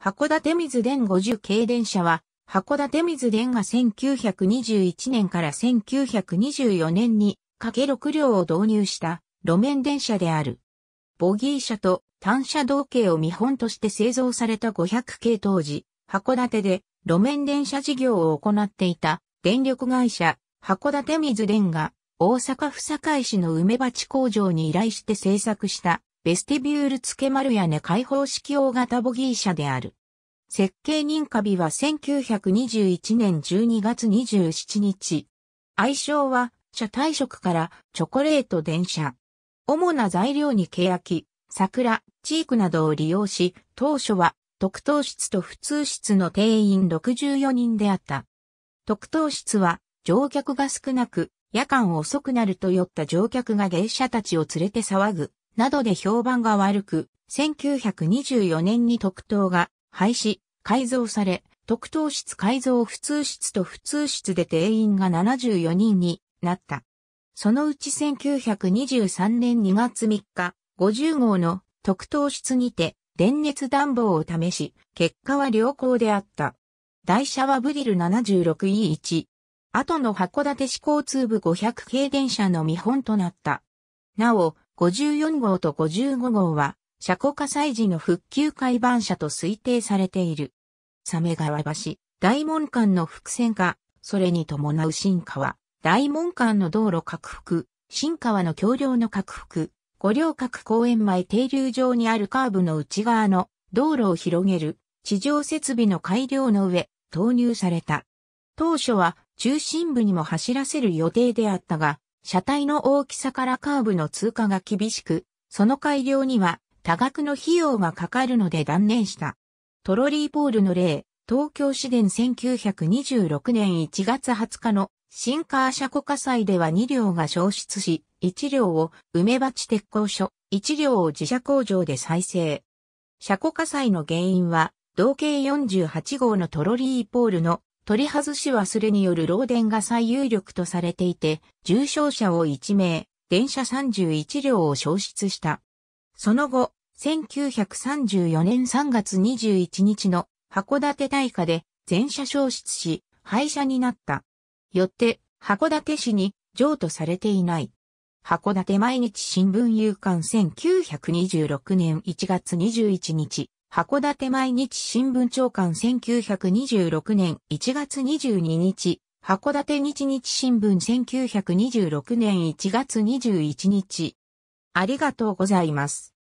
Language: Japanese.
函館水電50系電車は、函館水電が1921年から1924年に、かけ6両を導入した路面電車である。ボギー車と単車同型を見本として製造された500系当時、函館で路面電車事業を行っていた電力会社、函館水電が大阪府堺市の梅鉢工場に依頼して製作したベスティビュール付け丸屋根開放式大型ボギー車である。設計認可日は1921年12月27日。愛称は、車体色からチョコレート電車。主な材料に欅、桜、チークなどを利用し、当初は特等室と普通室の定員64人であった。特等室は乗客が少なく、夜間遅くなると酔った乗客が芸者たちを連れて騒ぐなどで評判が悪く、1924年に特等が廃止、改造され、特等室改造普通室と普通室で定員が74人になった。そのうち1923年2月3日、50号の特等室にて、電熱暖房を試し、結果は良好であった。台車はブリル 76E1。後の函館市交通部500系電車の見本となった。なお、54号と55号は、車庫火災時の復旧解板車と推定されている。サメ川橋、大門間の伏線化、それに伴う新川、大門間の道路拡幅、新川の橋梁の拡幅、五稜郭公園前停留場にあるカーブの内側の道路を広げる地上設備の改良の上投入された。当初は中心部にも走らせる予定であったが、車体の大きさからカーブの通過が厳しく、その改良には多額の費用がかかるので断念した。トロリーポールの例、東京市電1926年1月20日の新カー車庫火災では2両が消失し、1両を梅鉢鉄工所、1両を自社工場で再生。車庫火災の原因は、同型48号のトロリーポールの取り外し忘れによる漏電が最有力とされていて、重傷者を1名、電車31両を消失した。その後、1934年3月21日の函館大火で全車消失し、廃車になった。よって、函館市に譲渡されていない。函館毎日新聞夕刊1926年1月21日。函館毎日新聞長官1926年1月22日、函館日日新聞1926年1月21日。ありがとうございます。